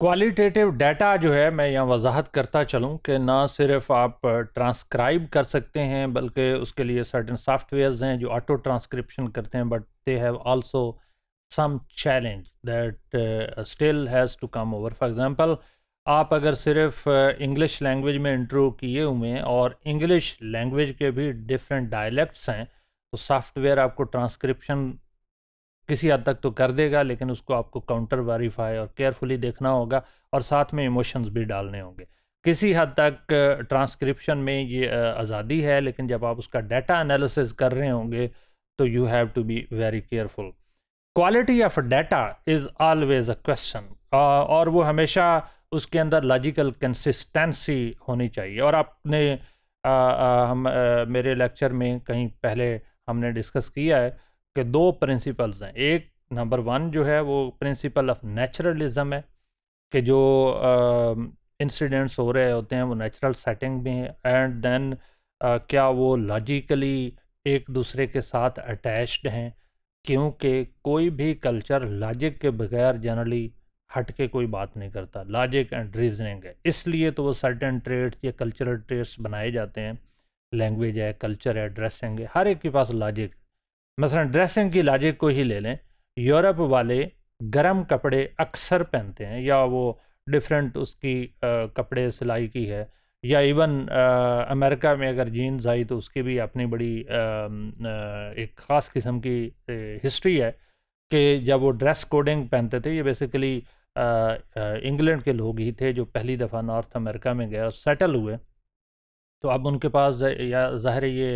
qualitative data जो है मैं यहाँ वजाहत करता चलूँ कि ना सिर्फ आप ट्रांसक्राइब कर सकते हैं बल्कि उसके लिए सर्टन सॉफ्टवेयर्स हैं जो ऑटो ट्रांसक्रिप्शन करते हैं but they have also some challenge that still has to come over for example आप अगर सिर्फ इंग्लिश लैंग्वेज में इंटरव्यू किए हुए हैं और इंग्लिश लैंग्वेज के भी डिफरेंट डायलैक्ट्स हैं तो सॉफ्टवेयर आपको ट्रांसक्रिप्शन किसी हद तक तो कर देगा लेकिन उसको आपको काउंटर वेरीफाई और केयरफुली देखना होगा और साथ में इमोशंस भी डालने होंगे किसी हद तक ट्रांसक्रिप्शन में ये आज़ादी है लेकिन जब आप उसका डाटा एनालिसिस कर रहे होंगे तो you have to be very careful quality of data is always a question और वो हमेशा उसके अंदर लॉजिकल कंसिस्टेंसी होनी चाहिए और आपने आ, आ, हम आ, मेरे लेक्चर में कहीं पहले हमने डिस्कस किया है के दो प्रिंसिपल्स हैं एक नंबर वन जो है वो प्रिंसिपल ऑफ नेचुरलिज्म है कि जो इंसिडेंट्स uh, हो रहे होते हैं वो नेचुरल सेटिंग में एंड देन uh, क्या वो लॉजिकली एक दूसरे के साथ अटैच्ड हैं क्योंकि कोई भी कल्चर लॉजिक के बगैर जनरली हट के कोई बात नहीं करता लॉजिक एंड रीजनिंग है इसलिए तो वो सर्टन ट्रेड्स या कल्चरल ट्रेड्स बनाए जाते हैं लैंग्वेज है कल्चर है ड्रेसिंग है हर एक के पास लॉजिक मसलन ड्रेसिंग की लॉजिक को ही ले लें यूरोप वाले गर्म कपड़े अक्सर पहनते हैं या वो डिफरेंट उसकी आ, कपड़े सिलाई की है या इवन अमेरिका में अगर जीन्स आई तो उसकी भी अपनी बड़ी आ, एक ख़ास किस्म की ए, हिस्ट्री है कि जब वो ड्रेस कोडिंग पहनते थे ये बेसिकली इंग्लैंड के लोग ही थे जो पहली दफ़ा नॉर्थ अमेरिका में गए और सेटल हुए तो अब उनके पास या ज़ाहिर ये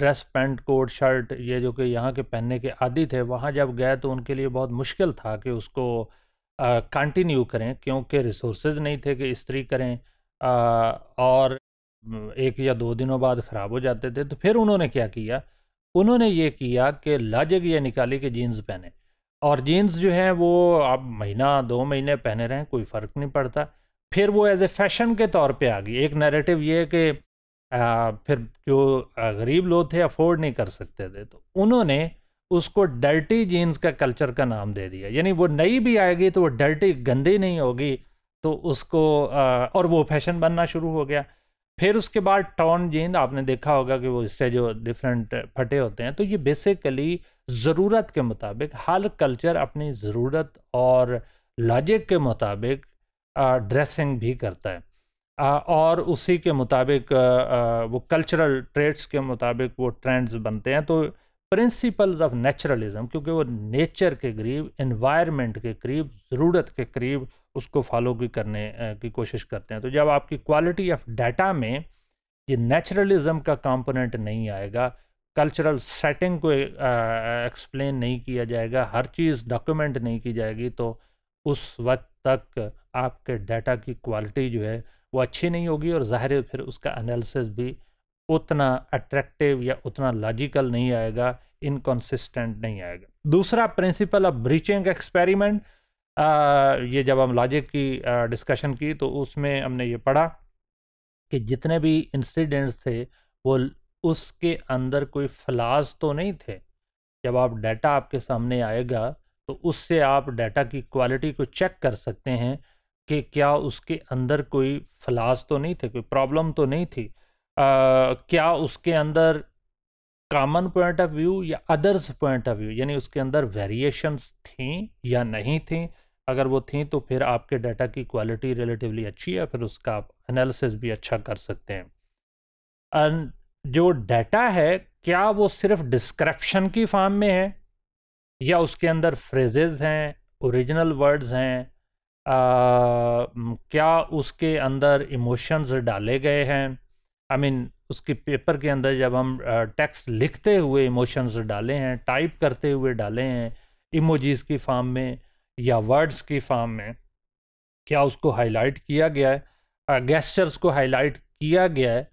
ड्रेस पैंट कोट शर्ट ये जो कि यहाँ के पहनने के आदि थे वहाँ जब गए तो उनके लिए बहुत मुश्किल था कि उसको कंटिन्यू करें क्योंकि रिसोर्स नहीं थे कि इस्त्री करें आ, और एक या दो दिनों बाद ख़राब हो जाते थे तो फिर उन्होंने क्या किया उन्होंने ये किया कि लाजक ये निकाली कि जीन्स पहने और जीन्स जो हैं वो आप महीना दो महीने पहने रहें कोई फ़र्क नहीं पड़ता फिर वो एज ए फैशन के तौर पे आ गई एक नैरेटिव ये कि आ, फिर जो गरीब लोग थे अफोर्ड नहीं कर सकते थे तो उन्होंने उसको डर्टी जीन्स का कल्चर का नाम दे दिया यानी वो नई भी आएगी तो वो डर्टी गंदी नहीं होगी तो उसको आ, और वो फैशन बनना शुरू हो गया फिर उसके बाद टॉन जीन आपने देखा होगा कि वो इससे जो डिफरेंट फटे होते हैं तो ये बेसिकली ज़रूरत के मुताबिक हर कल्चर अपनी ज़रूरत और लॉजिक के मुताबिक ड्रेसिंग भी करता है और उसी के मुताबिक वो कल्चरल ट्रेड्स के मुताबिक वो ट्रेंड्स बनते हैं तो प्रिंसिपल्स ऑफ नेचुरलिज्म क्योंकि वो नेचर के करीब इन्वायरमेंट के करीब ज़रूरत के करीब उसको फॉलो की करने की कोशिश करते हैं तो जब आपकी क्वालिटी ऑफ डाटा में ये नेचुरलिज्म का कंपोनेंट नहीं आएगा कल्चरल सेटिंग को एक्सप्लेन नहीं किया जाएगा हर चीज़ डॉक्यूमेंट नहीं की जाएगी तो उस वक्त तक आपके डाटा की क्वालिटी जो है वो अच्छी नहीं होगी और ज़ाहिर फिर उसका एनालिसिस भी उतना अट्रैक्टिव या उतना लॉजिकल नहीं आएगा इनकन्सिस्टेंट नहीं आएगा दूसरा प्रिंसिपल ऑफ ब्रीचिंग एक्सपेरिमेंट ये जब हम लॉजिक की डिस्कशन की तो उसमें हमने ये पढ़ा कि जितने भी इंसिडेंट्स थे वो उसके अंदर कोई फ्लाज तो नहीं थे जब आप डाटा आपके सामने आएगा तो उससे आप डाटा की क्वालिटी को चेक कर सकते हैं कि क्या उसके अंदर कोई फलास तो नहीं थे कोई प्रॉब्लम तो नहीं थी आ, क्या उसके अंदर कॉमन पॉइंट ऑफ व्यू या अदर्स पॉइंट ऑफ व्यू यानी उसके अंदर वेरिएशंस थी या नहीं थी अगर वो थी तो फिर आपके डाटा की क्वालिटी रिलेटिवली अच्छी है फिर उसका आप एनालिसिस भी अच्छा कर सकते हैं जो डाटा है क्या वो सिर्फ डिस्क्रिप्शन की फॉर्म में है या उसके अंदर फ्रेजेज हैं ओरिजिनल वर्ड्स हैं क्या उसके अंदर इमोशंस डाले गए हैं आई I मीन mean, उसके पेपर के अंदर जब हम टेक्स्ट लिखते हुए इमोशंस डाले हैं टाइप करते हुए डाले हैं इमोजीज की फॉर्म में या वर्ड्स की फॉर्म में क्या उसको हाईलाइट किया गया है गेस्चर्स को हाईलाइट किया गया है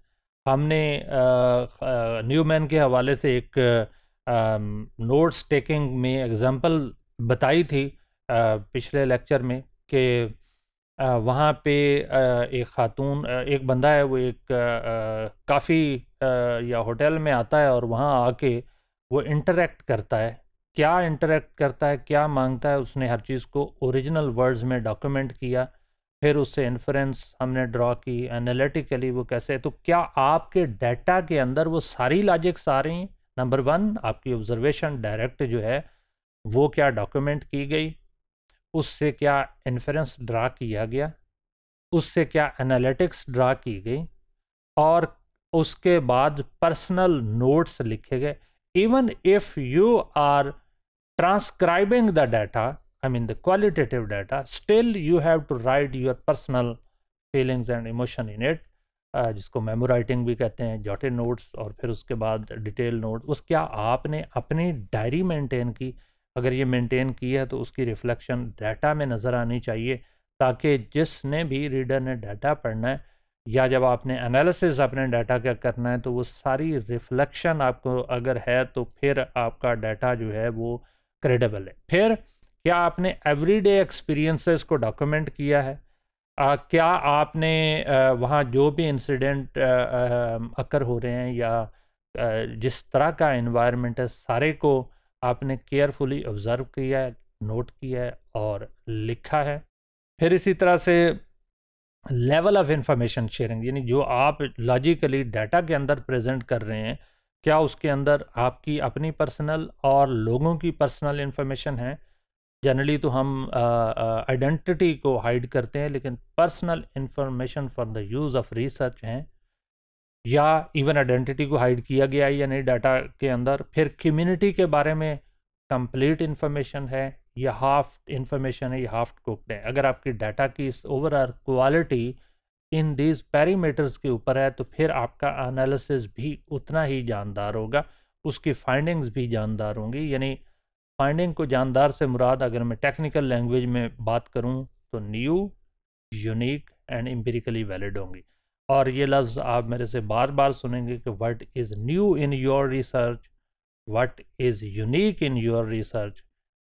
हमने न्यू मैन के हवाले से एक नोट्स टेकिंग में एग्ज़ाम्पल बताई थी आ, पिछले लेक्चर में कि वहाँ पे एक खातून एक बंदा है वो एक काफ़ी या होटल में आता है और वहाँ आके वो इंटरेक्ट करता है क्या इंटरेक्ट करता है क्या मांगता है उसने हर चीज़ को ओरिजिनल वर्ड्स में डॉक्यूमेंट किया फिर उससे इन्फ्रेंस हमने ड्रॉ की एनालिटिकली वो कैसे है तो क्या आपके डाटा के अंदर वो सारी लॉजिक्स आ रही हैं नंबर वन आपकी ऑब्जर्वेशन डायरेक्ट जो है वो क्या डॉक्यूमेंट की गई उससे क्या इन्फ्रेंस ड्रा किया गया उससे क्या एनालिटिक्स ड्रा की गई और उसके बाद पर्सनल नोट्स लिखे गए even if you are transcribing the data I mean the qualitative data still you have to write your personal feelings and emotion in it जिसको मेमो राइटिंग भी कहते हैं जॉटे नोट्स और फिर उसके बाद डिटेल नोट उस क्या आपने अपनी डायरी मेंटेन की अगर ये मेंटेन है तो उसकी रिफ्लेक्शन डाटा में नज़र आनी चाहिए ताकि जिसने भी रीडर ने डाटा पढ़ना है या जब आपने एनालिसिस अपने डाटा का करना है तो वो सारी रिफ्लेक्शन आपको अगर है तो फिर आपका डाटा जो है वो क्रेडिबल है फिर क्या आपने एवरीडे एक्सपीरियंसेस को डॉक्यूमेंट किया है आ, क्या आपने वहाँ जो भी इंसिडेंट अकर हो रहे हैं या आ, जिस तरह का इन्वायरमेंट है सारे को आपने केयरफुली ऑब्ज़र्व किया है नोट किया है और लिखा है फिर इसी तरह से लेवल ऑफ इंफॉर्मेशन शेयरिंग यानी जो आप लॉजिकली डाटा के अंदर प्रेजेंट कर रहे हैं क्या उसके अंदर आपकी अपनी पर्सनल और लोगों की पर्सनल इन्फॉर्मेशन है जनरली तो हम आइडेंटिटी को हाइड करते हैं लेकिन personal information for the use of research हैं या इवन आइडेंटिटी को हाइड किया गया है या नहीं डाटा के अंदर फिर कम्युनिटी के बारे में कंप्लीट इन्फॉर्मेशन है या हाफ इन्फॉर्मेशन है या हाफ कुकड है अगर आपकी डाटा की इस overall quality in these parameters के ऊपर है तो फिर आपका एनालिसिस भी उतना ही जानदार होगा उसकी फाइंडिंग्स भी जानदार होंगी यानी फाइंडिंग को जानदार से मुराद अगर मैं टेक्निकल लैंग्वेज में बात करूँ तो new unique and empirically valid होंगी और ये लफ्ज़ आप मेरे से बार बार सुनेंगे कि what is new in your research what is unique in your research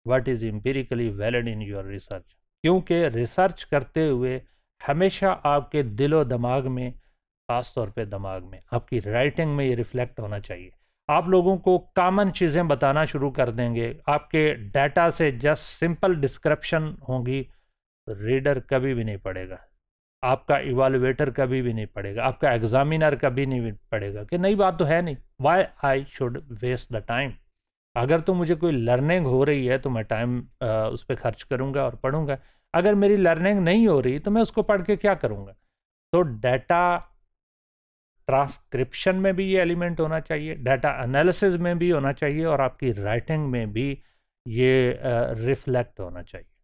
what is empirically valid in your research क्योंकि रिसर्च करते हुए हमेशा आपके दिलो दिमाग में ख़ास तौर पे दिमाग में आपकी राइटिंग में ये रिफ्लेक्ट होना चाहिए आप लोगों को कामन चीज़ें बताना शुरू कर देंगे आपके डाटा से जस्ट सिंपल डिस्क्रप्शन होंगी रीडर कभी भी नहीं पड़ेगा आपका इवालुएटर कभी भी नहीं पड़ेगा आपका एग्जामिनर कभी नहीं पड़ेगा कि नई बात तो है नहीं why I should waste the time अगर तो मुझे कोई लर्निंग हो रही है तो मैं टाइम उस पर खर्च करूँगा और पढ़ूंगा अगर मेरी लर्निंग नहीं हो रही तो मैं उसको पढ़ के क्या करूँगा तो डाटा ट्रांसक्रिप्शन में भी ये एलिमेंट होना चाहिए डाटा एनालिसिस में भी होना चाहिए और आपकी राइटिंग में भी ये रिफ्लेक्ट होना चाहिए